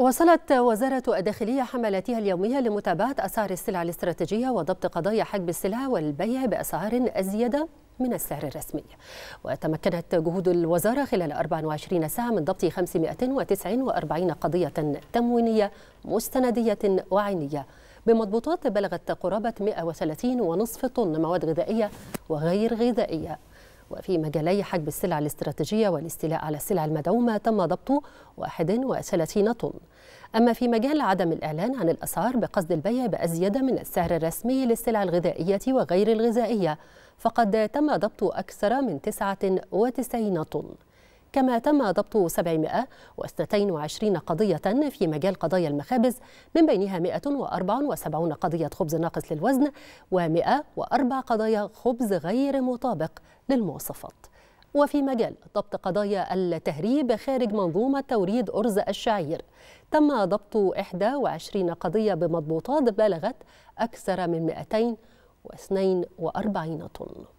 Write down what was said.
وصلت وزارة الداخلية حملاتها اليومية لمتابعة أسعار السلع الاستراتيجية وضبط قضايا حجب السلع والبيع بأسعار أزيد من السعر الرسمي وتمكنت جهود الوزارة خلال 24 ساعة من ضبط 549 قضية تموينية مستندية وعينية بمضبوطات بلغت قرابة 130 ونصف طن مواد غذائية وغير غذائية وفي مجالي حجب السلع الاستراتيجية والاستيلاء على السلع المدعومة تم ضبط 31 طن أما في مجال عدم الإعلان عن الأسعار بقصد البيع بأزيد من السعر الرسمي للسلع الغذائية وغير الغذائية فقد تم ضبط أكثر من 99 طن كما تم ضبط 722 قضية في مجال قضايا المخابز من بينها 174 قضية خبز ناقص للوزن و104 قضايا خبز غير مطابق للمواصفات وفي مجال ضبط قضايا التهريب خارج منظومة توريد أرز الشعير تم ضبط 21 قضية بمضبوطات بلغت أكثر من 242 طن